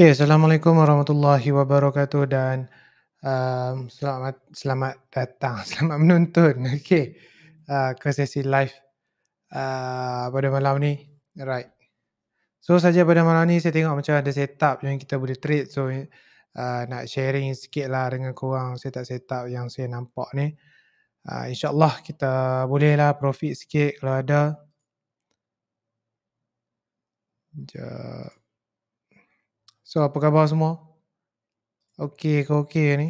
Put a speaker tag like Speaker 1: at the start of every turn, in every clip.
Speaker 1: Okay, assalamualaikum warahmatullahi wabarakatuh dan um, selamat selamat datang, selamat menonton. Okay, uh, eh, ke sesi live uh, pada malam ni. Right. So saja pada malam ni saya tengok macam ada setup yang kita boleh trade. So uh, nak sharing sikit lah dengan korang setup-setup yang saya nampak ni. Uh, InsyaAllah kita boleh lah profit sikit kalau ada. Sekejap. So apa khabar semua? Okey ke okey ni?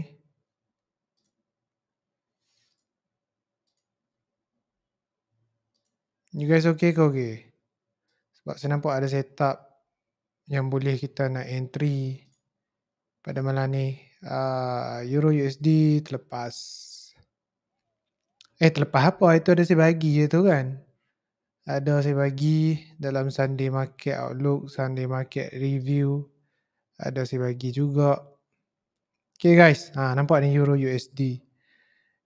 Speaker 1: You guys okey ke okey? Sebab saya nampak ada setup yang boleh kita nak entry pada malam ni. Uh, Euro USD terlepas. Eh terlepas apa? Itu ada saya bagi je tu kan? Ada saya bagi dalam Sunday Market Outlook, Sunday Market Review ada saya bagi juga. Okay guys, ha, nampak ni Euro USD.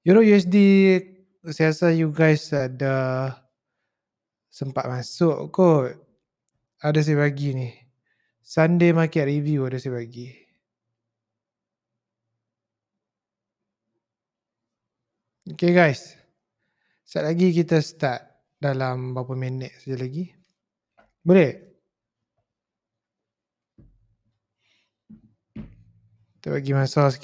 Speaker 1: Euro USD, saya rasa you guys ada sempat masuk kot. Ada saya bagi ni. Sunday market review ada saya bagi. Okay guys, sekejap lagi kita start dalam beberapa minit saja lagi. Boleh? te voy a quitar eso, es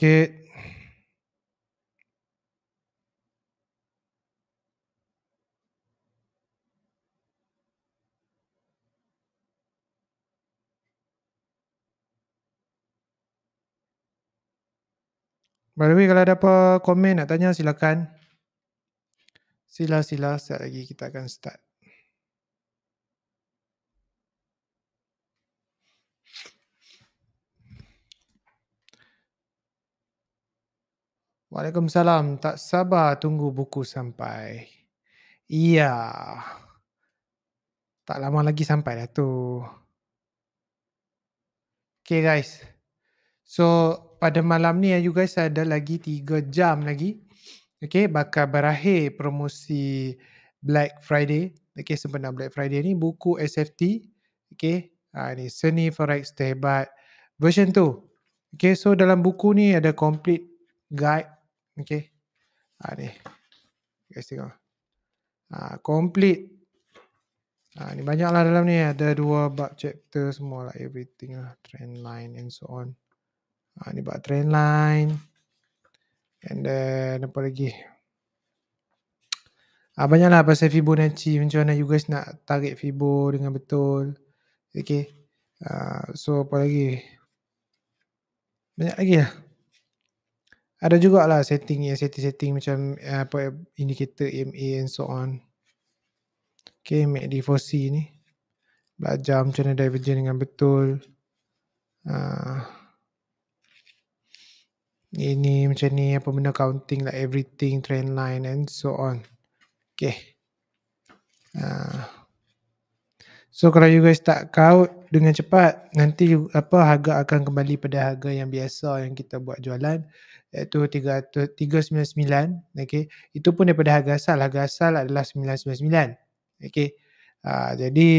Speaker 1: By the way, kalau ada apa komen nak tanya, silakan. Sila, sila, sekejap lagi kita akan start. Waalaikumsalam. Tak sabar tunggu buku sampai. Iya. Tak lama lagi sampai dah tu. Okay guys. So pada malam ni you guys ada lagi 3 jam lagi. Okay bakal berakhir promosi Black Friday. Okay sebenarnya Black Friday ni buku SFT. Okay. Ha, ah, ini Seni Forex Terhebat version 2. Okay so dalam buku ni ada complete guide Okay. Ha, ni. Guys tengok. Ha, complete. Ha, ni banyaklah dalam ni. Ada dua bab chapter semua lah. Everything lah. Trend line and so on. Ha, ni bab trend line. And then apa lagi? Ha, lah pasal Fibonacci. Macam mana you guys nak tarik Fibo dengan betul. Okay. Uh, so apa lagi? Banyak lagi lah ada jugalah setting yang setting-setting macam eh, apa indicator EMA and so on. Okay, MACD 4C ni. Belajar macam mana divergent dengan betul. Uh, ini macam ni apa benda counting lah like everything, trend line and so on. Okay. Uh, so kalau you guys tak count, dengan cepat nanti apa harga akan kembali pada harga yang biasa yang kita buat jualan iaitu 399 okey itu pun daripada harga asal harga asal adalah 999 okey ah, jadi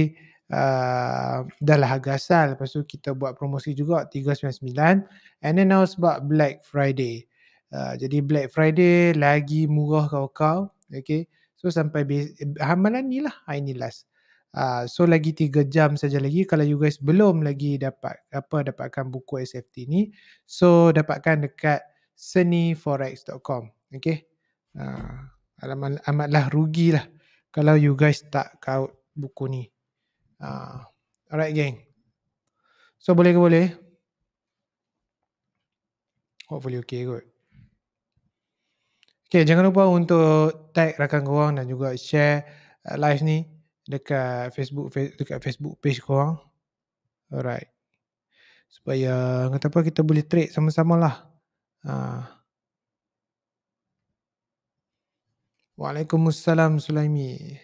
Speaker 1: uh, dah lah harga asal lepas tu kita buat promosi juga 399 and then now sebab Black Friday uh, jadi Black Friday lagi murah kau-kau okey so sampai be- eh, ni lah ini last Ah, so lagi 3 jam saja lagi kalau you guys belum lagi dapat apa dapatkan buku SFT ni. So dapatkan dekat seniforex.com. Okay. Uh, alaman, amatlah rugilah kalau you guys tak kau buku ni. Uh, alright gang. So boleh ke boleh? Hopefully okay kot. Okay, jangan lupa untuk tag rakan korang dan juga share live ni dekat Facebook dekat Facebook page korang. Alright. Supaya kata apa kita boleh trade sama-sama lah. Ha. Waalaikumsalam Sulaimi.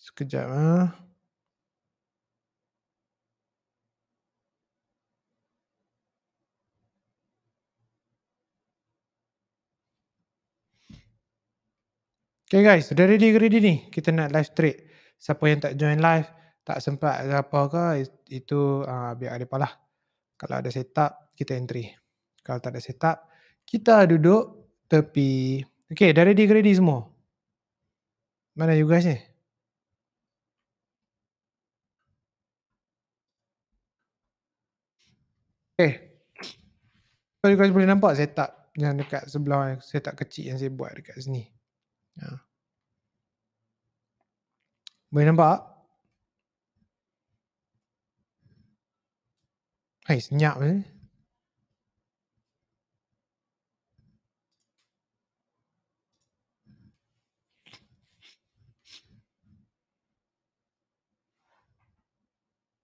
Speaker 1: Sekejap lah. Ha. Okay guys, sudah ready ke ready ni? Kita nak live trade. Siapa yang tak join live, tak sempat ke apa ke, itu uh, biar ada palah. Kalau ada setup, kita entry. Kalau tak ada setup, kita duduk tepi. Okay, dah ready ke ready semua? Mana you guys ni? Okay. So you guys boleh nampak setup yang dekat sebelah setup kecil yang saya buat dekat sini. Ya. Boleh nampak? Hai, hey, senyap ni.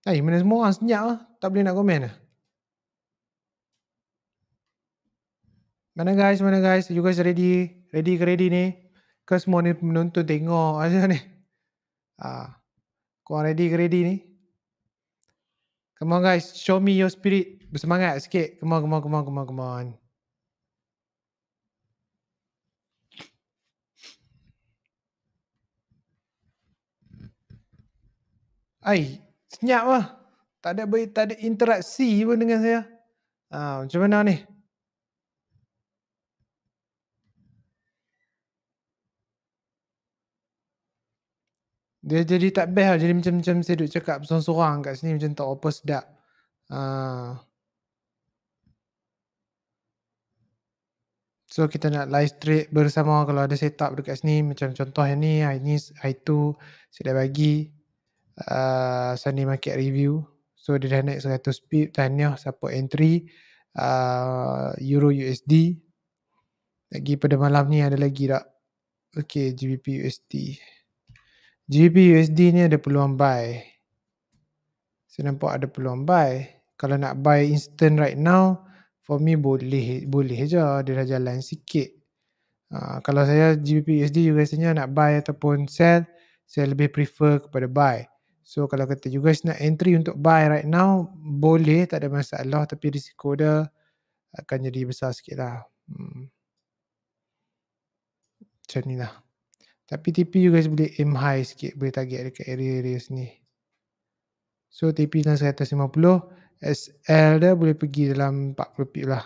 Speaker 1: Eh, hey, mana semua orang senyap lah. Tak boleh nak komen lah. Mana guys, mana guys? You guys ready? Ready ke ready ni? Ke semua ni penonton tengok aja ni. Ha. kau ready ke ready ni? Come on guys, show me your spirit. Bersemangat sikit. Come on, come on, come on, come on, come on. Ai, senyap lah. Tak ada, tak ada interaksi pun dengan saya. Ha, macam mana ni? Dia jadi tak best lah. Jadi macam-macam saya duduk cakap sorang-sorang kat sini macam tak apa sedap. Uh. So kita nak live straight bersama kalau ada setup dekat sini macam contoh yang ni, hari ni, hari tu saya dah bagi uh, Sunday Market Review. So dia dah naik 100 pip, tahniah support entry uh, Euro USD. Lagi pada malam ni ada lagi tak? Okay, GBP USD. GBUSD ni ada peluang buy. Saya nampak ada peluang buy. Kalau nak buy instant right now, for me boleh boleh je. Dia dah jalan sikit. Uh, kalau saya GBPUSD juga rasanya nak buy ataupun sell, saya lebih prefer kepada buy. So kalau kata you guys nak entry untuk buy right now, boleh tak ada masalah tapi risiko dia akan jadi besar sikit lah. Hmm. Macam tapi TP you guys boleh aim high sikit. Boleh target dekat area-area sini. So TP dalam 150. SL dia boleh pergi dalam 40 pip lah.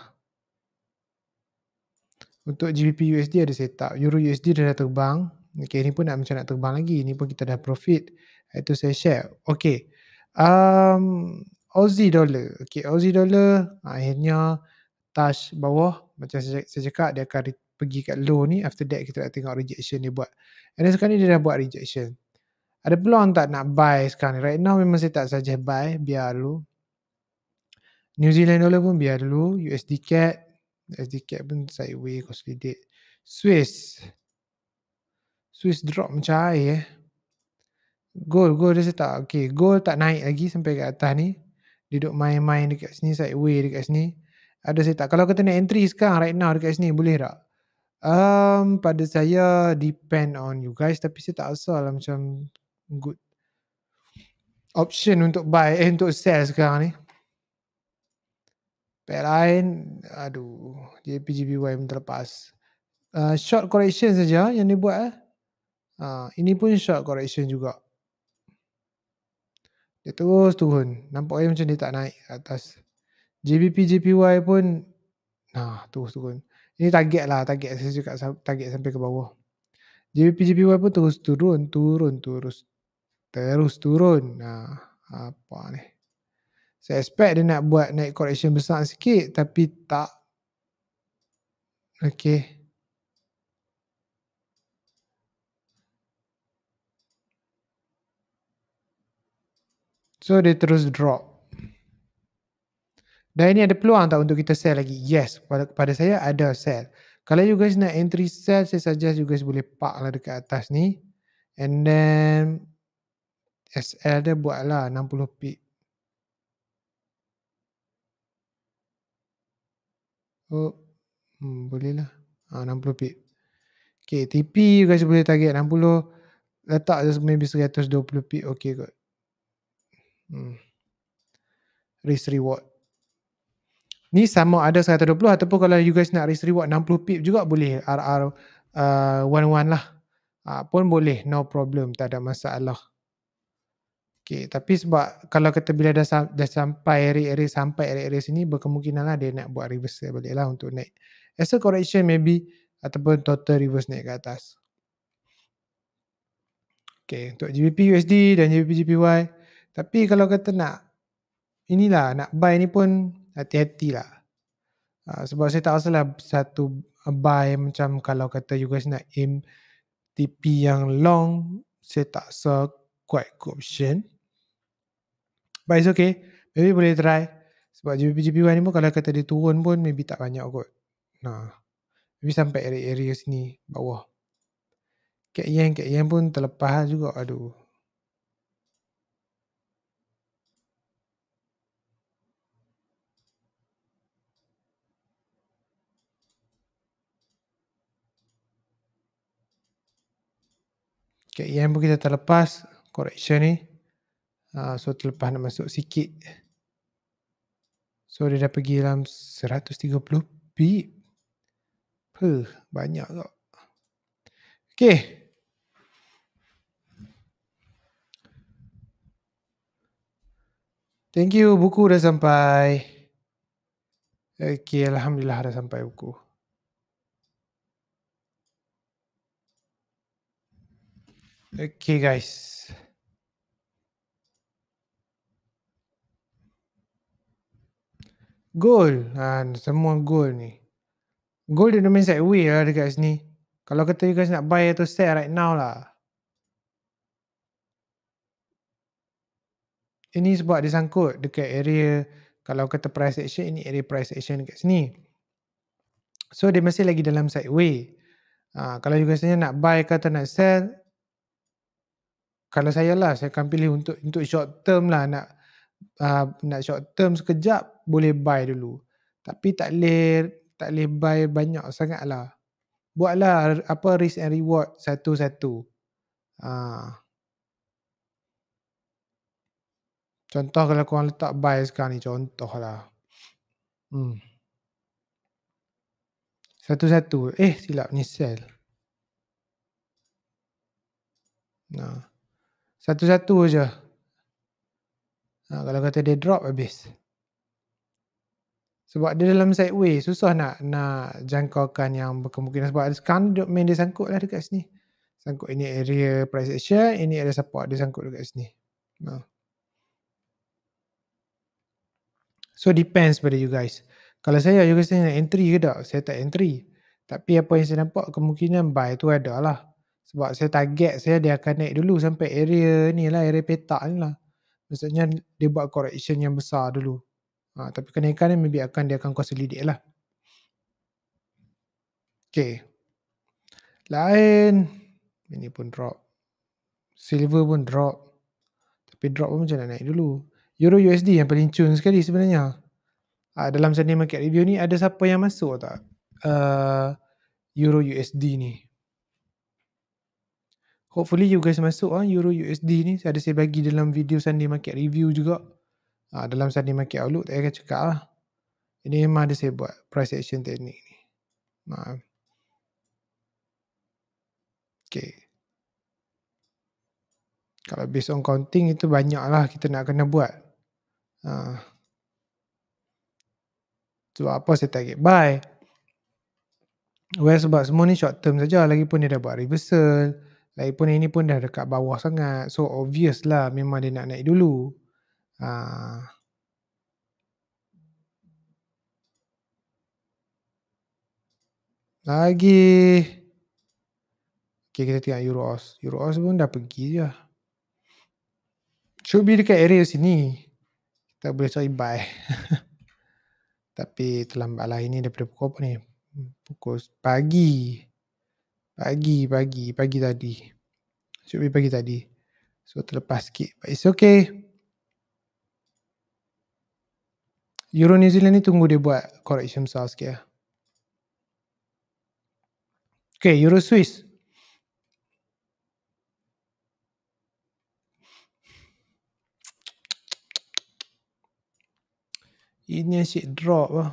Speaker 1: Untuk GBP USD ada setup. Euro USD dah, dah terbang. Okay ni pun nak macam nak terbang lagi. Ni pun kita dah profit. Itu saya share. Okay. Um, Aussie dollar. Okay Aussie dollar akhirnya touch bawah. Macam saya, saya cakap dia akan pergi kat low ni after that kita nak tengok rejection dia buat and then sekarang ni dia dah buat rejection ada peluang tak nak buy sekarang ni right now memang saya tak suggest buy biar dulu New Zealand dollar pun biar dulu USD cat, USD cat pun sideway consolidate Swiss Swiss drop macam air eh Gold, gold dia tak Okay, gold tak naik lagi sampai kat atas ni Duduk main-main dekat sini, sideway dekat sini Ada saya tak, kalau kita nak entry sekarang right now dekat sini boleh tak? um, pada saya depend on you guys tapi saya tak rasa lah macam good option untuk buy eh untuk sell sekarang ni pair aduh JPGBY terlepas uh, short correction saja yang dia buat eh. Uh, ini pun short correction juga dia terus turun nampak macam dia tak naik atas JBP, JPY pun nah terus turun ini target lah, target saya juga target sampai ke bawah. Jadi PGPY pun terus turun, turun, terus terus turun. Nah, apa ni? Saya expect dia nak buat naik correction besar sikit tapi tak. Okey. So dia terus drop. Dan ini ada peluang tak untuk kita sell lagi? Yes, pada, pada saya ada sell. Kalau you guys nak entry sell, saya suggest you guys boleh park lah dekat atas ni. And then, SL dia buatlah 60 pip. Oh, hmm, boleh lah. Ha, 60 pip. Okay, TP you guys boleh target 60. Letak just maybe 120 pip. Okay kot. Hmm. Risk reward ni sama ada 120 ataupun kalau you guys nak risk reward 60 pip juga boleh RR11 uh, lah uh, pun boleh no problem tak ada masalah Okay, tapi sebab kalau kata bila dah, dah sampai area-area sampai area-area sini berkemungkinan lah dia nak buat reverse, balik lah untuk naik. As a correction maybe ataupun total reverse naik ke atas. Okay, untuk GBP USD dan GBP GPY. Tapi kalau kata nak inilah nak buy ni pun hati-hati lah. Uh, sebab saya tak rasalah satu buy macam kalau kata you guys nak aim TP yang long, saya tak rasa quite good option. But it's okay. Maybe boleh try. Sebab JPP-JP1 ni pun kalau kata dia turun pun maybe tak banyak kot. Nah. Maybe sampai area-area sini bawah. Kek Yang, Kek Yang pun terlepas juga. Aduh. yang pun kita terlepas correction ni. Uh, so terlepas nak masuk sikit. So dia dah pergi dalam 130 pip. Puh, banyak tak. Okay. Thank you, buku dah sampai. Okay, Alhamdulillah dah sampai buku. Okay, guys. Goal. Ha, semua goal ni. Goal dia domain set away lah dekat sini. Kalau kata you guys nak buy atau sell right now lah. Ini sebab dia sangkut dekat area. Kalau kata price action, ini area price action dekat sini. So dia masih lagi dalam sideway. Ha, kalau you guys nak buy atau nak sell, kalau saya lah saya akan pilih untuk untuk short term lah nak uh, nak short term sekejap boleh buy dulu tapi tak leh tak leh buy banyak sangat lah buatlah apa risk and reward satu-satu uh. contoh kalau kau letak buy sekarang ni contoh lah hmm. satu-satu eh silap ni sell nah satu-satu je. Ha, kalau kata dia drop habis. Sebab dia dalam sideway, susah nak nak jangkaukan yang berkemungkinan. Sebab ada sekarang dia, main dia sangkut lah dekat sini. Sangkut ini area price action, ini area support dia sangkut dekat sini. Ha. So depends pada you guys. Kalau saya, you guys nak entry ke tak? Saya tak entry. Tapi apa yang saya nampak, kemungkinan buy tu ada lah. Sebab saya target saya dia akan naik dulu sampai area ni lah, area petak ni lah. Maksudnya dia buat correction yang besar dulu. Ha, tapi kenaikan ni maybe akan dia akan kuasa lah. Okay. Lain. Ini pun drop. Silver pun drop. Tapi drop pun macam nak naik dulu. Euro USD yang paling cun sekali sebenarnya. Ha, dalam sini Market Review ni ada siapa yang masuk tak? Uh, Euro USD ni. Hopefully you guys masuk ah Euro USD ni saya ada saya bagi dalam video Sunday Market Review juga. ah dalam Sunday Market Outlook saya akan cakap lah. Ini memang ada saya buat price action teknik ni. Nah, Okay. Kalau based on counting itu banyak lah kita nak kena buat. Ha. Sebab apa saya target buy? Well sebab semua ni short term saja. lagi pun dia dah buat reversal. Reversal. Lagipun ini pun dah dekat bawah sangat. So obvious lah memang dia nak naik dulu. Ha. Lagi. Okay kita tengok Euro Oz. Euro Oz pun dah pergi je. Lah. Should be dekat area sini. tak boleh cari buy. Tapi terlambat lah ini daripada pukul apa ni. Hmm, pukul pagi. Pagi. Pagi, pagi, pagi tadi. Should be pagi tadi. So terlepas sikit. But it's okay. Euro New Zealand ni tunggu dia buat correction besar sikit lah. Okay, Euro Swiss. Ini asyik drop lah.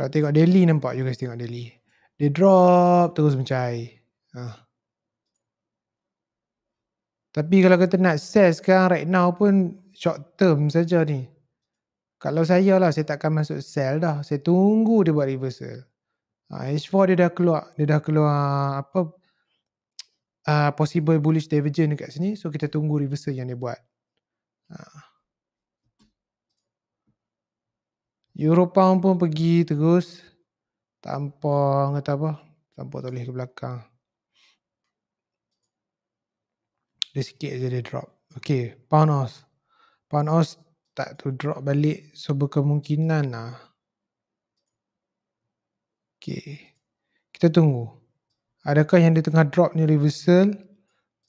Speaker 1: Kalau tengok daily nampak juga guys tengok daily. Dia drop terus mencai. Ha. Tapi kalau kita nak sell sekarang right now pun short term saja ni. Kalau saya lah saya takkan masuk sell dah. Saya tunggu dia buat reversal. Ha, H4 dia dah keluar. Dia dah keluar apa uh, possible bullish divergence dekat sini. So kita tunggu reversal yang dia buat. Ha. Europang pun pergi terus tanpa kata apa tanpa toleh ke belakang dia sikit je dia drop Okay, pound os pound os tak tu drop balik so berkemungkinan lah Okay, kita tunggu adakah yang dia tengah drop ni reversal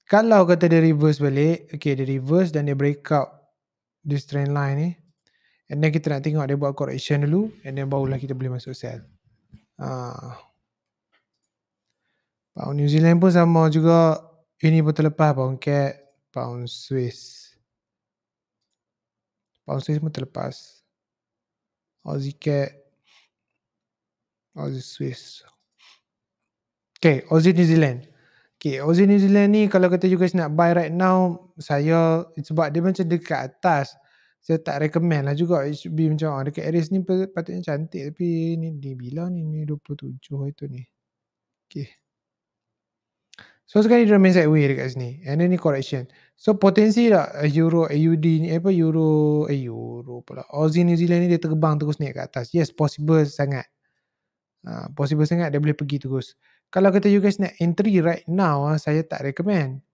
Speaker 1: kalau kata dia reverse balik okay, dia reverse dan dia break out this trend line ni eh. And then kita nak tengok dia buat correction dulu and then barulah kita boleh masuk sell. Ha. Ah. Pound New Zealand pun sama juga. Ini pun terlepas pound CAD, pound Swiss. Pound Swiss pun terlepas. Aussie CAD, Aussie Swiss. Okay, Aussie New Zealand. Okay, Aussie New Zealand ni kalau kata you guys nak buy right now, saya sebab dia macam dekat atas saya tak recommend lah juga it should be macam oh, dekat Aries ni patutnya cantik tapi ni ni bila ni ni 27 itu ni okay so sekarang ni dia main sideway dekat sini and then ni correction so potensi lah euro AUD ni apa euro eh, euro pula Aussie New Zealand ni dia terbang terus ni kat atas yes possible sangat uh, possible sangat dia boleh pergi terus kalau kata you guys nak entry right now ah, saya tak recommend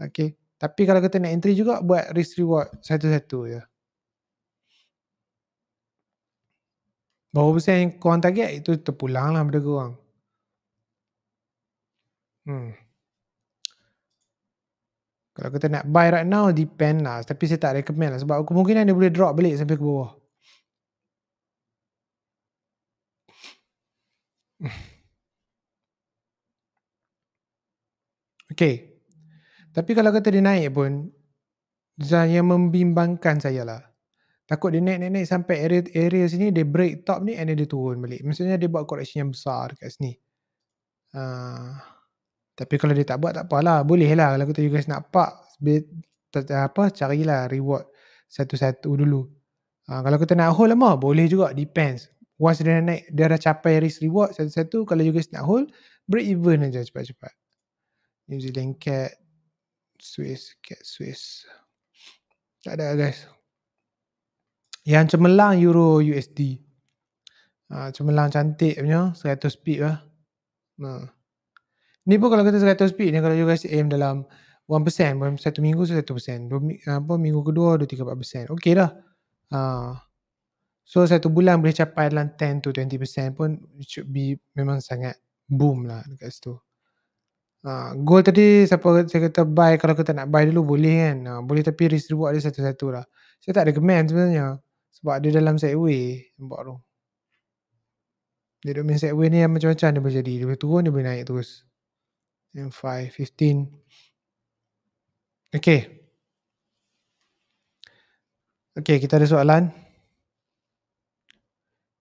Speaker 1: okay tapi kalau kata nak entry juga buat risk reward satu-satu je ya. Bawa persen yang korang target itu terpulang lah pada korang. Hmm. Kalau kita nak buy right now depend lah. Tapi saya tak recommend lah sebab kemungkinan dia boleh drop balik sampai ke bawah. Okay. Tapi kalau kata dia naik pun saya membimbangkan saya lah. Takut dia naik-naik-naik sampai area, area sini, dia break top ni and then dia turun balik. Maksudnya dia buat correction yang besar dekat sini. Uh, tapi kalau dia tak buat tak apalah. Boleh lah kalau kata you guys nak park. apa, carilah reward satu-satu dulu. Uh, kalau kata nak hold lama, boleh juga. Depends. Once dia naik, dia dah capai risk reward satu-satu. Kalau you guys nak hold, break even aja cepat-cepat. New Zealand Cat. Swiss. Cat Swiss. Tak ada lah, guys. Yang cemerlang Euro USD. Ha, ah, cemerlang cantik punya 100 speed lah. Ha. Ni pun kalau kita 100 speed ni kalau you guys aim dalam 1% pun satu minggu so 1%. Dua, apa, minggu kedua 2, 3, 4%. Okay dah. Ha. So satu bulan boleh capai dalam 10 to 20% pun should be memang sangat boom lah dekat situ. Ha, goal tadi siapa saya kata buy kalau kita nak buy dulu boleh kan. Ha, boleh tapi risk reward dia satu-satu lah. Saya tak ada gemen sebenarnya. Sebab dia dalam segway tempat tu. Dia duduk main segway ni macam-macam dia boleh jadi. Dia boleh turun, dia boleh naik terus. M5, 15. Okay. Okay, kita ada soalan.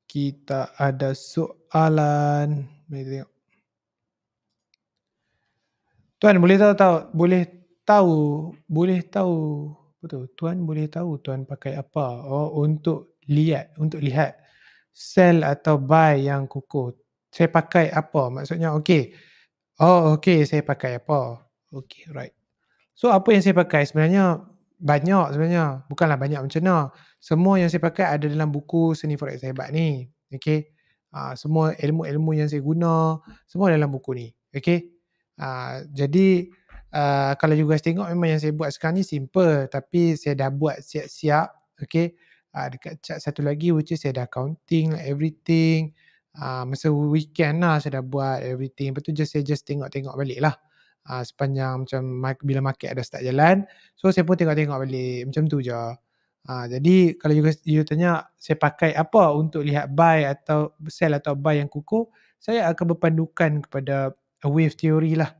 Speaker 1: Kita ada soalan. Mari kita tengok. Tuan, boleh tahu, tahu boleh tahu boleh tahu apa tu tuan boleh tahu tuan pakai apa oh untuk lihat untuk lihat sell atau buy yang kukuh saya pakai apa maksudnya okey oh okey saya pakai apa okey right so apa yang saya pakai sebenarnya banyak sebenarnya bukanlah banyak macam mana semua yang saya pakai ada dalam buku seni forex hebat ni okey Uh, semua ilmu-ilmu yang saya guna semua dalam buku ni okey uh, jadi Ah, kalau you guys tengok memang yang saya buat sekarang ni simple tapi saya dah buat siap-siap Okey, uh, ah, dekat chat satu lagi which is saya dah counting like lah everything uh, masa weekend lah saya dah buat everything Betul, tu saya just tengok-tengok balik lah uh, sepanjang macam bila market ada start jalan so saya pun tengok-tengok balik macam tu je Ha, jadi kalau you, you tanya saya pakai apa untuk lihat buy atau sell atau buy yang kukuh, saya akan berpandukan kepada wave theory lah.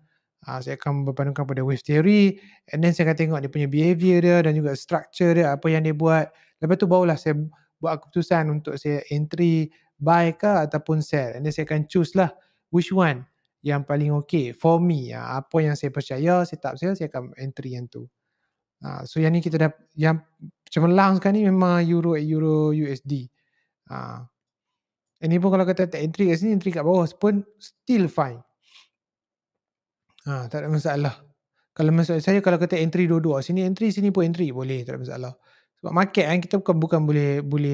Speaker 1: Ha, saya akan berpandukan pada wave theory and then saya akan tengok dia punya behavior dia dan juga structure dia apa yang dia buat lepas tu barulah saya buat keputusan untuk saya entry buy ke ataupun sell and then saya akan choose lah which one yang paling okay for me ha, apa yang saya percaya setup saya saya akan entry yang tu ha, so yang ni kita dah yang cemerlang sekarang ni memang euro euro USD ha. ini pun kalau kata tak entry kat sini entry kat bawah pun still fine Ha, tak ada masalah. Kalau masalah saya kalau kata entry dua-dua, sini entry, sini pun entry boleh, tak ada masalah. Sebab market kan kita bukan bukan boleh boleh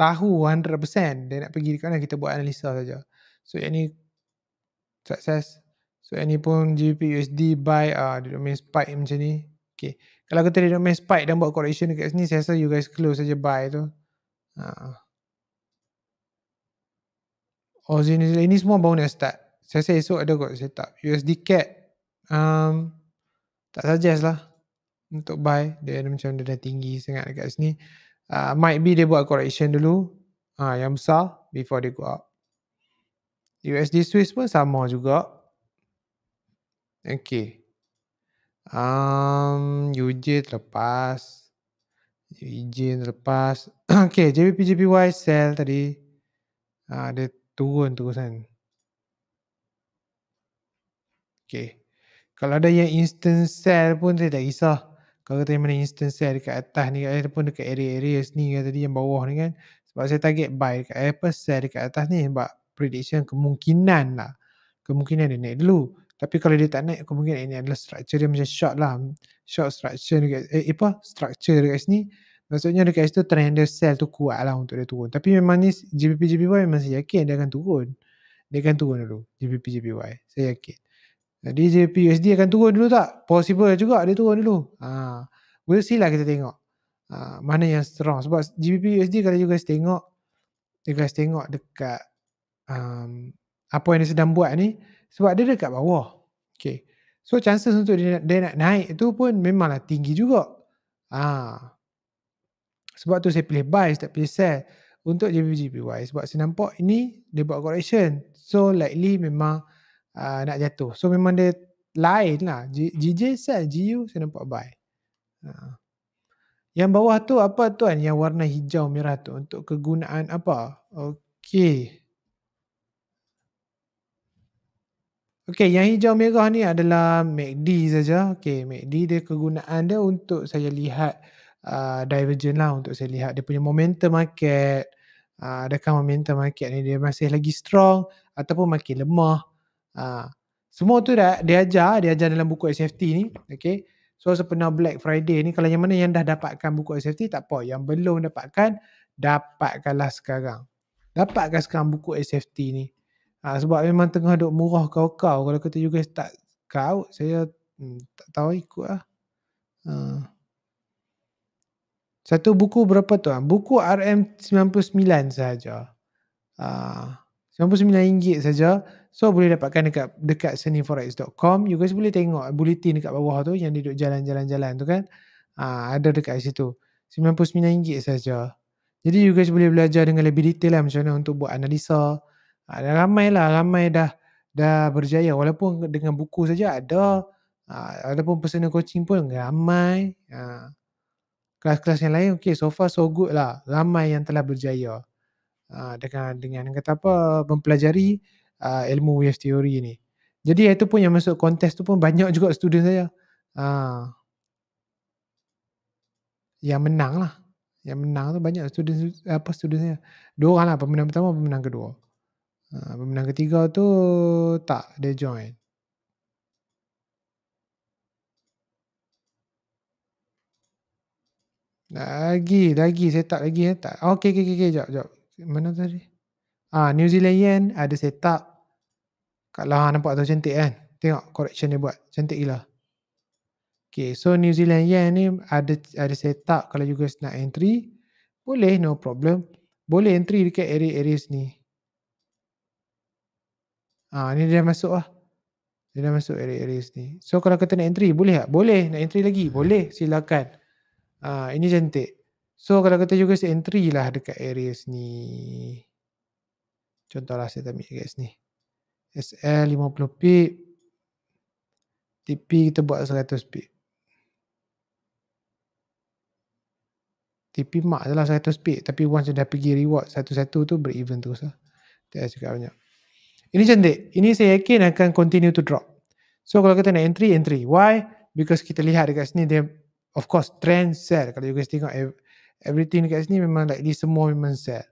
Speaker 1: tahu 100% dia nak pergi dekat mana kita buat analisa saja. So yang ni success. So yang ni pun GBP USD buy ah uh, dia main spike macam ni. Okay. Kalau kata dia main spike dan buat correction dekat sini, saya rasa you guys close saja buy tu. Ha. Uh. Oh, ini, ini semua baru nak start. Saya rasa esok ada kot set up USD CAD um, Tak suggest lah Untuk buy Dia ada macam dia dah tinggi sangat dekat sini uh, Might be dia buat correction dulu uh, Yang besar Before dia go up USD Swiss pun sama juga Okay um, UJ terlepas UJ terlepas Okay JPPJPY sell tadi uh, Dia turun terusan kan Okay. Kalau ada yang instant cell pun saya tak kisah. Kalau kata yang mana instant cell dekat atas ni ataupun dekat area-area ni kan tadi yang bawah ni kan. Sebab saya target buy dekat apa cell dekat atas ni sebab prediction kemungkinan lah. Kemungkinan dia naik dulu. Tapi kalau dia tak naik kemungkinan ini adalah structure dia macam short lah. Short structure dekat, eh, eh apa? Structure dekat sini. Maksudnya dekat situ trend dia sell tu kuat lah untuk dia turun. Tapi memang ni JPP-JPY memang saya yakin dia akan turun. Dia akan turun dulu JPP-JPY. Saya yakin. Eh, DJP USD akan turun dulu tak? Possible juga dia turun dulu. Ha. We'll see lah kita tengok. Ha, mana yang strong. Sebab GBP USD kalau you guys tengok. You guys tengok dekat. Um, apa yang dia sedang buat ni. Sebab dia dekat bawah. Okay. So chances untuk dia, dia nak naik tu pun memanglah tinggi juga. Ha. Sebab tu saya pilih buy. Saya tak pilih sell. Untuk GBP GBY. Sebab saya nampak ini dia buat correction. So likely memang uh, nak jatuh. So memang dia lain lah. GJ hmm. sell, GU saya nampak buy. Uh. Ah. Yang bawah tu apa tuan? Yang warna hijau merah tu untuk kegunaan apa? Okay. Okay, yang hijau merah ni adalah MACD saja. Okay, MACD dia kegunaan dia untuk saya lihat uh, divergent lah. Untuk saya lihat dia punya momentum market. Uh, adakah momentum market ni dia masih lagi strong ataupun makin lemah. Ha. Semua tu dah dia ajar, dia ajar dalam buku SFT ni. Okay. So sepenuh Black Friday ni kalau yang mana yang dah dapatkan buku SFT tak apa. Yang belum dapatkan, dapatkanlah sekarang. Dapatkan sekarang buku SFT ni. Ha, sebab memang tengah duk murah kau-kau. Kalau kita juga tak kau, saya hmm, tak tahu ikut lah. Ha. Satu buku berapa tu? Ha, buku RM99 saja. Ha. RM99 saja. So boleh dapatkan dekat dekat seniforex.com. You guys boleh tengok bulletin dekat bawah tu yang duduk jalan-jalan-jalan tu kan. Uh, ada dekat situ. RM99 saja. Jadi you guys boleh belajar dengan lebih detail lah macam mana untuk buat analisa. Ada ah, uh, ramai lah, ramai dah dah berjaya walaupun dengan buku saja ada. ada ah, walaupun personal coaching pun ramai. Uh, kelas-kelas yang lain okay so far so good lah. Ramai yang telah berjaya. Uh, dengan dengan kata apa mempelajari uh, ilmu wave theory ni. Jadi itu pun yang masuk kontes tu pun banyak juga student saya. Uh, yang menang lah. Yang menang tu banyak student apa student saya. Dua orang lah pemenang pertama, pemenang kedua. Uh, pemenang ketiga tu tak dia join. Lagi, lagi saya eh. tak lagi saya Tak. Okay okay okay. jap, jap. Mana tadi? Ah, New Zealand Yen ada set up. Kalau ha, nampak tu cantik kan. Tengok correction dia buat. Cantik gila. Okay, so New Zealand Yen ni ada ada set up kalau you guys nak entry. Boleh, no problem. Boleh entry dekat area-area ni. Ah, ni dia masuk lah. Dia dah masuk area-area ni. So kalau kata nak entry, boleh tak? Boleh. Nak entry lagi? Boleh. Silakan. Ah, ini cantik. So kalau kata juga guys entry lah dekat area ni. Contohlah saya ambil kat sini. SL 50 pip. TP kita buat 100 pip. TP mark je lah 100 pip. Tapi once dah pergi reward satu-satu tu break even terus lah. TS juga banyak. Ini cantik. Ini saya yakin akan continue to drop. So kalau kita nak entry, entry. Why? Because kita lihat dekat sini dia of course trend sell. Kalau you guys tengok everything dekat sini memang like ni semua memang sell.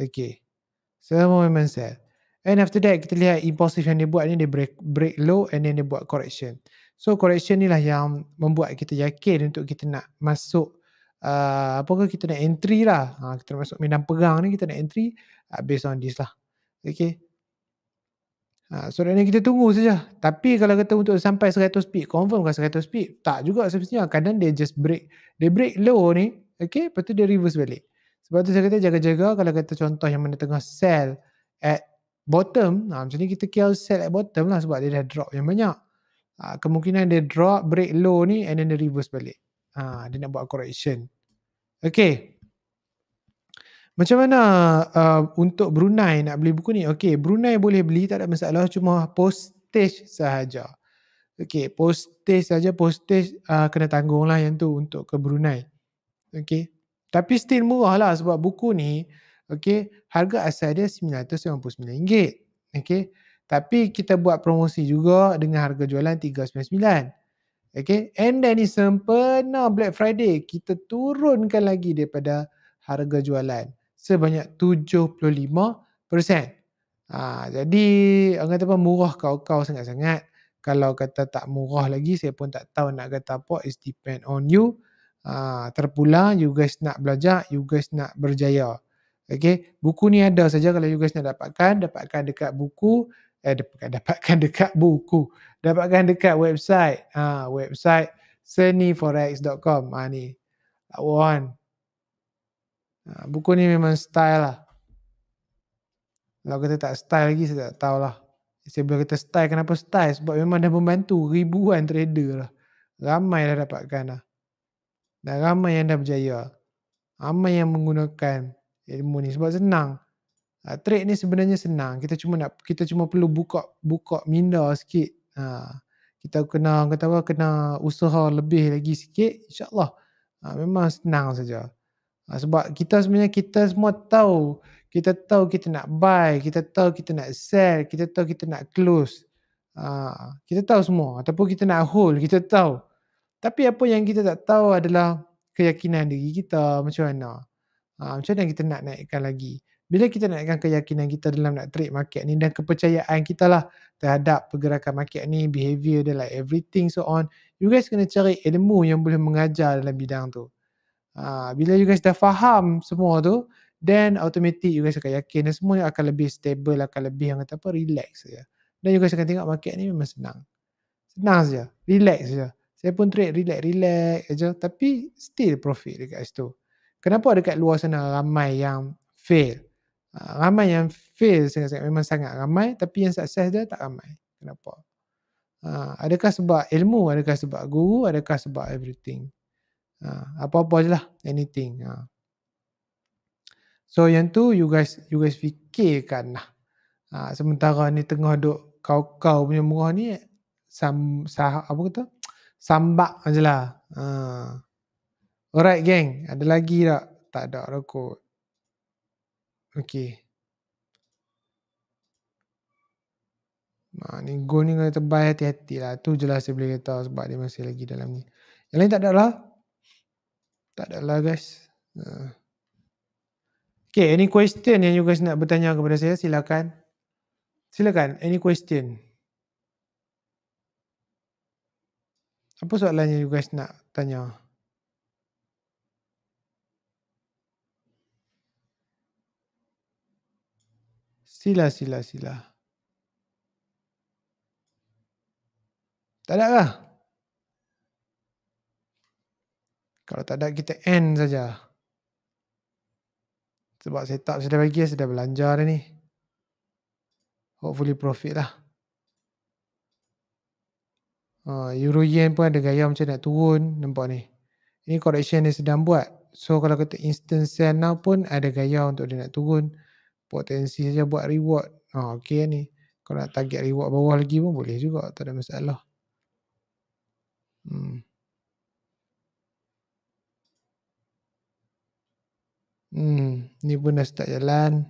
Speaker 1: Okay. Semua memang sell. And after that kita lihat impulsif yang dia buat ni dia break, break low and then dia buat correction. So correction ni lah yang membuat kita yakin untuk kita nak masuk uh, ke kita nak entry lah. Ha, kita masuk medan pegang ni kita nak entry uh, based on this lah. Okay. Ha, so then kita tunggu saja. Tapi kalau kata untuk sampai 100 speed confirm ke 100 speed? Tak juga sebenarnya. Kadang dia just break. Dia break low ni. Okay. Lepas tu dia reverse balik. Sebab tu saya kata jaga-jaga kalau kata contoh yang mana tengah sell at bottom. Ha, macam ni kita kill sell at bottom lah sebab dia dah drop yang banyak. Ha, kemungkinan dia drop, break low ni and then dia reverse balik. Ha, dia nak buat correction. Okay. Macam mana uh, untuk Brunei nak beli buku ni? Okay, Brunei boleh beli tak ada masalah. Cuma postage sahaja. Okay, postage sahaja. Postage uh, kena tanggung lah yang tu untuk ke Brunei. Okay. Tapi still murah lah sebab buku ni okay, harga asal dia RM999. Okay. Tapi kita buat promosi juga dengan harga jualan RM399. Okay. And then ni sempena Black Friday kita turunkan lagi daripada harga jualan sebanyak 75%. Ha, jadi orang kata apa murah kau-kau sangat-sangat. Kalau kata tak murah lagi saya pun tak tahu nak kata apa. It's depend on you. Ha, terpulang, you guys nak belajar, you guys nak berjaya. Okay, buku ni ada saja kalau you guys nak dapatkan, dapatkan dekat buku, eh dapatkan, dapatkan dekat buku, dapatkan dekat website, ha, website seniforex.com, ha, ni, lawan. Ha, buku ni memang style lah. Kalau kita tak style lagi, saya tak tahulah. Saya boleh kata style, kenapa style? Sebab memang dah membantu ribuan trader lah. Ramai dah dapatkan lah. Dan ramai yang dah berjaya. Ramai yang menggunakan ilmu ni sebab senang. Ha, trade ni sebenarnya senang. Kita cuma nak kita cuma perlu buka buka minda sikit. Ha, kita kena kata apa kena usaha lebih lagi sikit insyaallah. Ha, memang senang saja. Ha, sebab kita sebenarnya kita semua tahu kita tahu kita nak buy, kita tahu kita nak sell, kita tahu kita nak close. Ha, kita tahu semua ataupun kita nak hold, kita tahu. Tapi apa yang kita tak tahu adalah keyakinan diri kita macam mana. Ha, macam mana kita nak naikkan lagi. Bila kita naikkan keyakinan kita dalam nak trade market ni dan kepercayaan kita lah terhadap pergerakan market ni, behavior dia like everything so on. You guys kena cari ilmu yang boleh mengajar dalam bidang tu. Ha, bila you guys dah faham semua tu, then automatic you guys akan yakin dan semua akan lebih stable, akan lebih yang kata apa, relax saja. Dan you guys akan tengok market ni memang senang. Senang saja, relax saja. Saya pun trade relax-relax aja tapi still profit dekat situ. Kenapa dekat luar sana ramai yang fail? Ah, ramai yang fail sangat-sangat memang sangat ramai tapi yang sukses dia tak ramai. Kenapa? Ah, adakah sebab ilmu? Adakah sebab guru? Adakah sebab everything? Ah, apa-apa je lah. Anything. So yang tu you guys you guys fikirkan lah. sementara ni tengah duk kau-kau punya murah ni sam, sah, apa kata? sambak je lah. Ha. Alright gang, ada lagi tak? Tak ada lah kot. Okay. Nah, ni gold ni kena tebal hati-hati lah. Tu je lah saya boleh kata sebab dia masih lagi dalam ni. Yang lain tak ada lah. Tak ada lah guys. Ha. Okay, any question yang you guys nak bertanya kepada saya, silakan. Silakan, any question. Silakan. Apa soalan yang you guys nak tanya? Sila, sila, sila. Tak ada lah. Kalau tak ada, kita end saja. Sebab setup sudah bagi, sudah belanja hari ni. Hopefully profit lah. Ah, euro Yen pun ada gaya macam nak turun Nampak ni Ini correction ni sedang buat So kalau kata instant sell now pun Ada gaya untuk dia nak turun Potensi saja buat reward oh, ah, Okay lah ni Kalau nak target reward bawah lagi pun boleh juga Tak ada masalah Hmm Hmm, ni pun dah start jalan.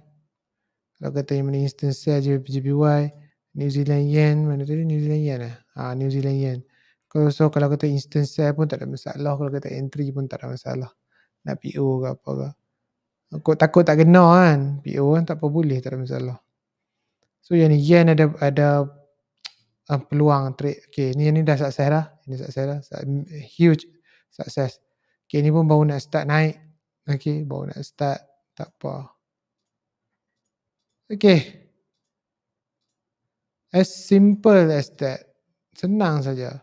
Speaker 1: Kalau kata yang mana instant sell JPY, New Zealand Yen mana tadi New Zealand Yen eh? ha, New Zealand Yen so, kalau kata instance sell pun tak ada masalah kalau kata entry pun tak ada masalah nak PO ke apa ke aku takut tak kena kan PO kan tak apa boleh tak ada masalah so yang ni Yen ada ada uh, peluang trade okay ni ni dah success dah ini success dah huge success okay ni pun baru nak start naik okay baru nak start tak apa okay As simple as that. Senang saja.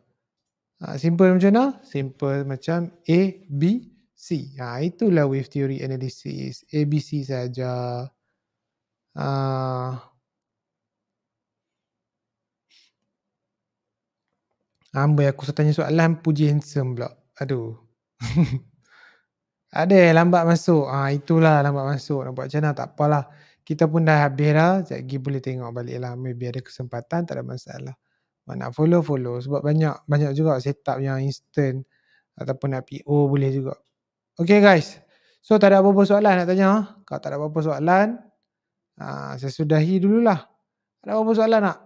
Speaker 1: Ha, simple macam mana? Simple macam A, B, C. Ha, itulah wave theory analysis. A, B, C saja. Ha, Amboi aku suruh tanya soalan puji handsome pula. Aduh. Ada lambat masuk. ha, itulah lambat masuk. Nak buat macam mana? Tak apalah kita pun dah habis dah sekejap lagi boleh tengok balik lah maybe ada kesempatan tak ada masalah nak follow follow sebab banyak banyak juga setup yang instant ataupun nak PO boleh juga Okay guys so tak ada apa-apa soalan nak tanya ha? kalau tak ada apa-apa soalan saya ha, sudahi dululah tak ada apa-apa soalan nak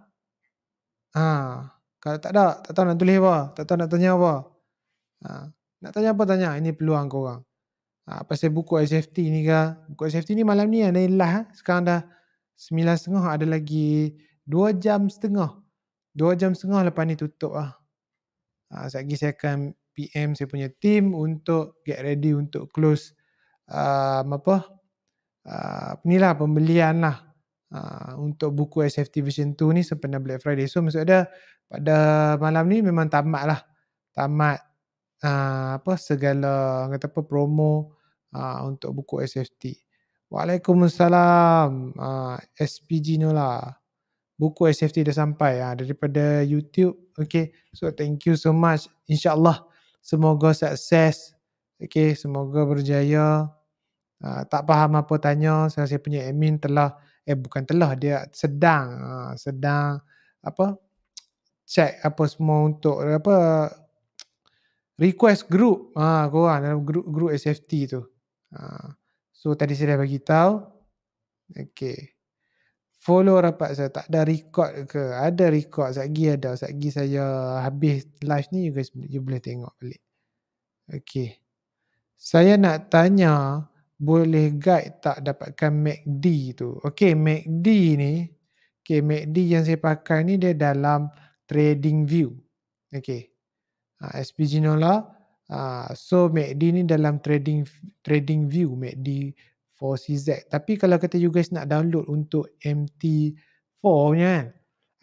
Speaker 1: ha, kalau tak ada tak tahu nak tulis apa tak tahu nak tanya apa ha, nak tanya apa tanya ini peluang korang ha, pasal buku SFT ni ke. Buku SFT ni malam ni ada yang lah. Sekarang dah 9.30 ada lagi 2 jam setengah. 2 jam setengah lepas ni tutup lah. Ha. Sekejap lagi saya akan PM saya punya team untuk get ready untuk close uh, apa uh, ah, inilah pembelian lah uh, untuk buku SFT Vision 2 ni sempena Black Friday so maksud dia pada malam ni memang tamat lah tamat uh, apa segala kata apa promo uh, ha, untuk buku SFT. Waalaikumsalam ha, ah, SPG Nola. Buku SFT dah sampai ha, daripada YouTube. Okay, so thank you so much. InsyaAllah semoga sukses. Okay, semoga berjaya. Ha, tak faham apa tanya. Saya, saya punya admin telah, eh bukan telah, dia sedang, ha, sedang apa, check apa semua untuk apa request group ah ha, korang dalam group group SFT tu Ah, so tadi saya dah bagi tahu. Okay. Follow rapat saya. Tak ada record ke? Ada record. Sagi ada. Sagi saya habis live ni you guys you boleh tengok balik. Okay. Saya nak tanya boleh guide tak dapatkan MACD tu? Okay MACD ni. Okay MACD yang saya pakai ni dia dalam trading view. Okay. Ha, ah, SPG Nola. Uh, so MACD ni dalam trading trading view MACD for cz Tapi kalau kata you guys nak download untuk MT4 nya kan.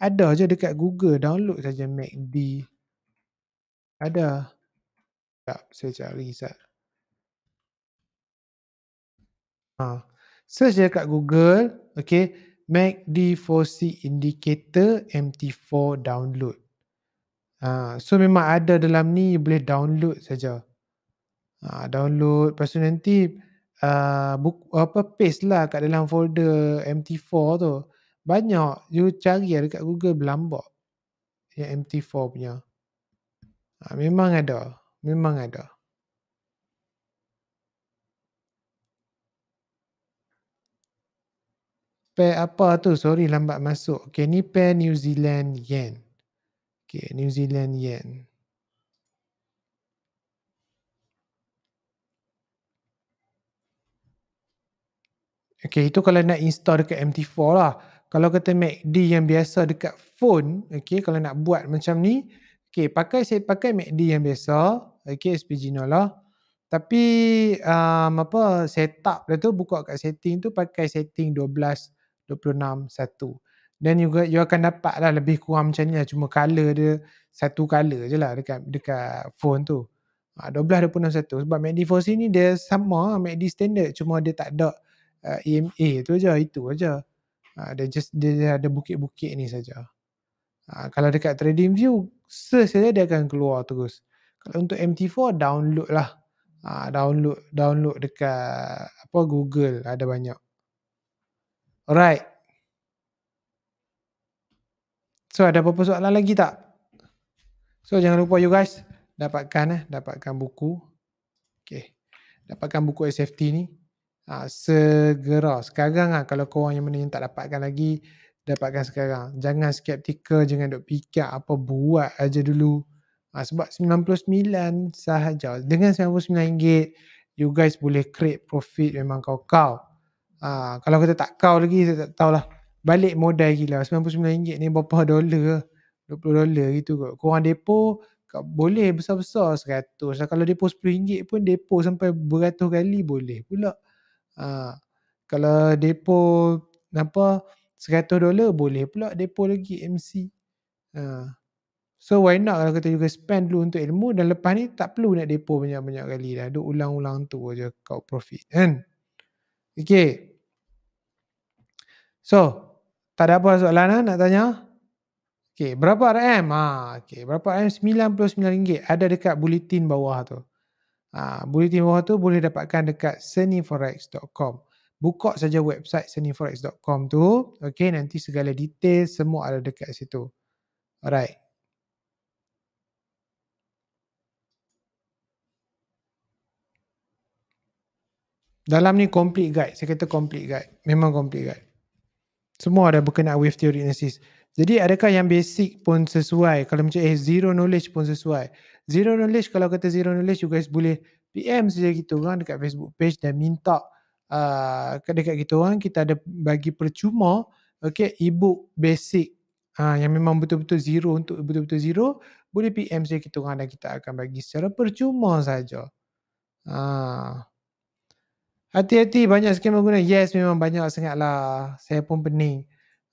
Speaker 1: Ada je dekat Google download saja MACD. Ada. Tak saya cari sat. Ha. Search je dekat Google, okay, MACD 4C indicator MT4 download. Ha, so memang ada dalam ni you boleh download saja. Ha, download lepas tu nanti uh, ha, buku, apa paste lah kat dalam folder MT4 tu. Banyak you cari ada lah dekat Google berlambak Ya MT4 punya. Ha, memang ada. Memang ada. Pair apa tu? Sorry lambat masuk. Okay ni pair New Zealand Yen. Yeah. Okay, New Zealand yen. Okay, itu kalau nak install dekat MT4 lah. Kalau kata MACD yang biasa dekat phone, okay, kalau nak buat macam ni, okay, pakai saya pakai MACD yang biasa, okay, SPG lah. Tapi um, apa setup dia tu buka kat setting tu pakai setting 12 26 1. Dan juga you akan dapat lah lebih kurang macam ni lah. Cuma colour dia satu colour je lah dekat, dekat phone tu. Ha, ah, 12 satu. Sebab Magdi 4C ni dia sama Magdi standard. Cuma dia tak ada uh, EMA tu je. Itu aja. Ah, ha, dia just dia ada bukit-bukit ni saja. Ha, kalau dekat trading view, search saja dia akan keluar terus. Kalau untuk MT4, download lah. Ha, download download dekat apa Google ada banyak. Alright. So ada apa-apa soalan lagi tak? So jangan lupa you guys dapatkan eh, dapatkan buku. Okay. Dapatkan buku SFT ni. Ha, segera. Sekarang lah kalau korang yang mana yang tak dapatkan lagi, dapatkan sekarang. Jangan skeptikal, jangan duk fikir apa buat aja dulu. Ha, sebab RM99 sahaja. Dengan RM99, you guys boleh create profit memang kau-kau. Ha, kalau kita tak kau lagi, saya tak tahulah balik modal gila RM99 ni berapa dolar 20 dolar gitu kot korang depo kat, boleh besar-besar 100 lah. kalau depo RM10 pun depo sampai beratus kali boleh pula ha, kalau depo apa 100 dolar boleh pula depo lagi MC ha. so why not kalau kita juga spend dulu untuk ilmu dan lepas ni tak perlu nak depo banyak-banyak kali lah, duk ulang-ulang tu je kau profit kan okay So, tak ada apa soalan ah, nak tanya? Okay, berapa RM? Ha, ah, okay, berapa RM? RM99. Ada dekat bulletin bawah tu. Ha, ah, bulletin bawah tu boleh dapatkan dekat seniforex.com. Buka saja website seniforex.com tu. Okay, nanti segala detail semua ada dekat situ. Alright. Dalam ni complete guide. Saya kata complete guide. Memang complete guide semua ada berkenaan with theory analysis. Jadi adakah yang basic pun sesuai? Kalau macam eh zero knowledge pun sesuai. Zero knowledge kalau kata zero knowledge you guys boleh PM saja kita orang dekat Facebook page dan minta uh, dekat kita orang kita ada bagi percuma okay, ebook basic uh, yang memang betul-betul zero untuk betul-betul zero boleh PM saja kita orang dan kita akan bagi secara percuma saja. Uh, Hati-hati banyak sekali pengguna. Yes memang banyak sangat lah. Saya pun pening.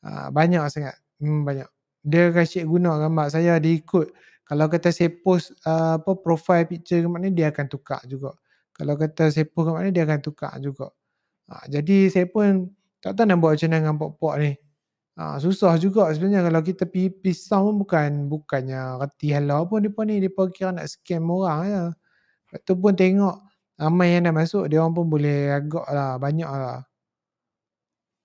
Speaker 1: Ha, banyak sangat. Hmm, banyak. Dia kasi guna gambar saya. Dia ikut. Kalau kata saya post uh, apa profile picture ke mana dia akan tukar juga. Kalau kata saya post ke mana dia akan tukar juga. Ha, jadi saya pun tak tahu nak buat macam mana dengan pok-pok ni. Ha, susah juga sebenarnya kalau kita pisau pun bukan bukannya reti halau pun mereka ni. Mereka kira nak scam orang Ya. Lepas tu pun tengok ramai yang nak masuk dia orang pun boleh agak lah banyak lah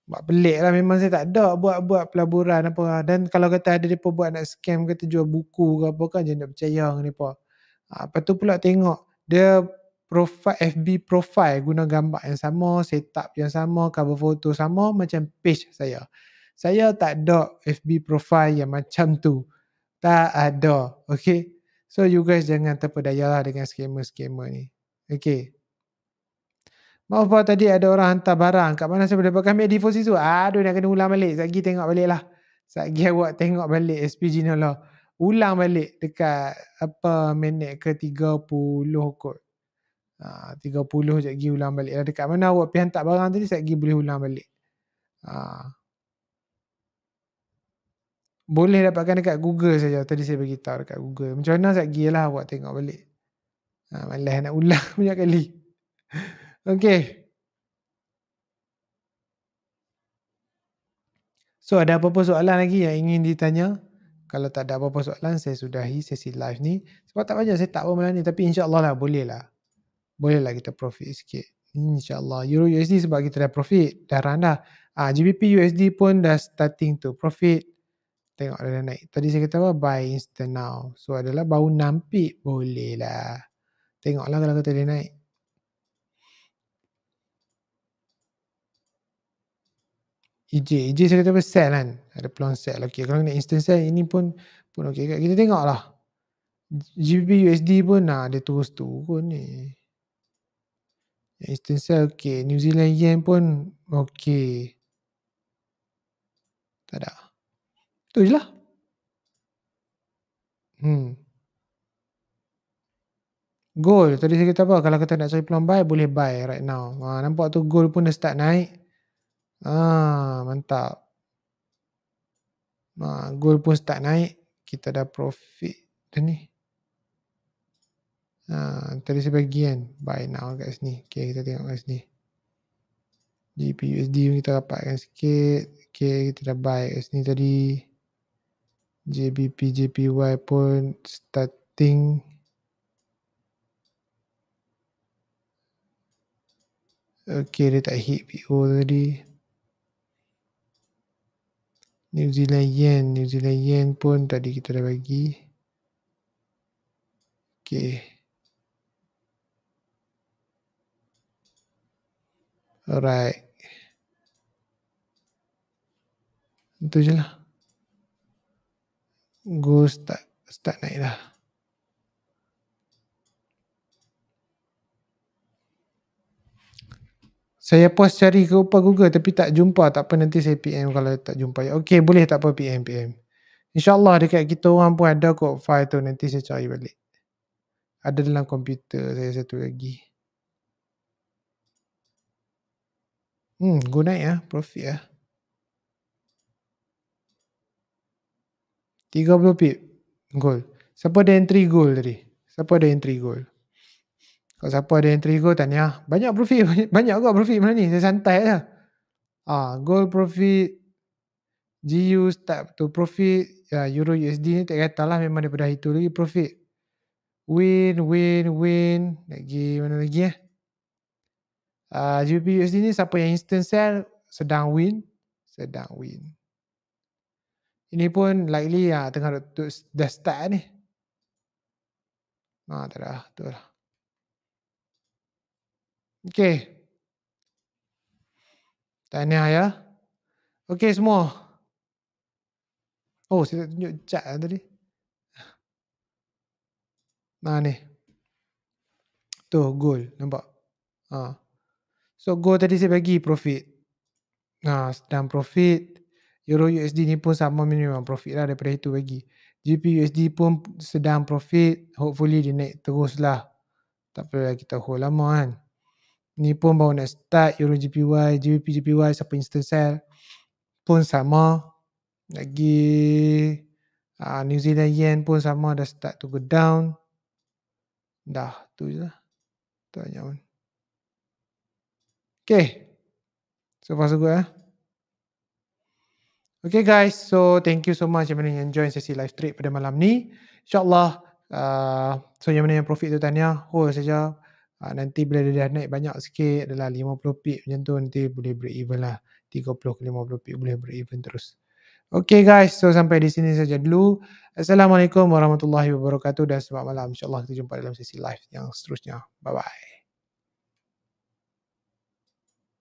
Speaker 1: buat pelik lah memang saya tak ada buat-buat pelaburan apa lah. dan kalau kata ada mereka buat nak scam kata jual buku ke apa kan jangan nak percaya dengan mereka ha, ah, lepas tu pula tengok dia profile FB profile guna gambar yang sama setup yang sama cover foto sama macam page saya saya tak ada FB profile yang macam tu tak ada okay so you guys jangan terpedaya lah dengan scammer-scammer ni Okey. Maaf Pak tadi ada orang hantar barang. Kat mana saya boleh dapatkan media divorce tu? Aduh nak kena ulang balik. Sagi tengok balik lah. Sagi awak tengok balik SPG ni lah. Ulang balik dekat apa minit ke 30 kot. Ha, 30 sagi ulang balik lah. Dekat mana awak pergi hantar barang tadi sagi boleh ulang balik. Ha. Boleh dapatkan dekat Google saja. Tadi saya beritahu dekat Google. Macam mana sagi lah awak tengok balik. Ha, malas nak ulang banyak kali. Okey. So ada apa-apa soalan lagi yang ingin ditanya? Kalau tak ada apa-apa soalan, saya sudahi sesi live ni. Sebab tak banyak, saya tak apa malam ni. Tapi insyaAllah lah, boleh lah. Boleh lah kita profit sikit. InsyaAllah. Euro USD sebab kita dah profit. Dah run dah. Ah, ha, GBP USD pun dah starting to profit. Tengok dah naik. Tadi saya kata apa? Buy instant now. So adalah bau nampik. Boleh lah. Tengoklah kalau kata dia naik. EJ. EJ saya kata apa? Set kan? Ada peluang set. Lah. Okay. Kalau nak instance set, ini pun pun okey. Kita tengoklah. GBP USD pun nah, dia terus turun ni. Instance set okey. New Zealand Yen pun okey. Tak ada. Itu je lah. Hmm. Gold, tadi saya kata apa? Kalau kita nak cari peluang buy, boleh buy right now. Ha, nampak tu gold pun dah start naik. Ha, mantap. Ha, ah, gold pun start naik. Kita dah profit dah ni. Ha, tadi saya bagi kan, buy now kat sini. Okay, kita tengok kat sini. JPUSD pun kita dapatkan sikit. Okay, kita dah buy kat sini tadi. JBP, JPY pun starting Okay, dia tak hit PO tadi. New Zealand Yen. New Zealand Yen pun tadi kita dah bagi. Okay. Alright. Itu je lah. Go start, start naik dah. saya post cari ke upah Google tapi tak jumpa tak apa nanti saya PM kalau tak jumpa ya, Okey, boleh tak apa PM PM insyaAllah dekat kita orang pun ada kot file tu nanti saya cari balik ada dalam komputer saya satu lagi hmm good night ya profit ya 30 pip goal siapa ada entry goal tadi siapa ada entry goal kalau siapa ada entry goal tanya. Ah, banyak profit. Banyak kot profit malam ni. Saya santai je. Ah, goal profit. GU start to profit. Ya, Euro USD ni tak kata lah. Memang daripada itu lagi profit. Win, win, win. Lagi mana lagi eh. Ah, GBP USD ni siapa yang instant sell. Sedang win. Sedang win. Ini pun likely ya tengah dah start ni. Ah, tak ada. Tu lah. Okay. Tahniah ya. Okay semua. Oh, saya tunjuk chat lah tadi. Nah ni. Tu, goal. Nampak? Ha. So, goal tadi saya bagi profit. Nah, ha, sedang profit. Euro USD ni pun sama minimum profit lah daripada itu bagi. GP USD pun sedang profit. Hopefully dia naik terus lah. Tak perlu kita hold lama kan ni pun baru nak start Euro GPY, GBP GPY siapa instant sell pun sama lagi uh, New Zealand Yen pun sama dah start to go down dah tu je lah tu aja pun ok so far so good eh? ok guys so thank you so much yang mana yang join sesi live trade pada malam ni insyaAllah uh, so yang mana yang profit tu tanya oh saja Ah, nanti bila dia dah naik banyak sikit adalah 50 pip macam tu nanti boleh break even lah 30 ke 50 pip boleh break even terus Okay guys, so sampai di sini saja dulu. Assalamualaikum warahmatullahi wabarakatuh dan selamat malam. InsyaAllah kita jumpa dalam sesi live yang seterusnya. Bye-bye.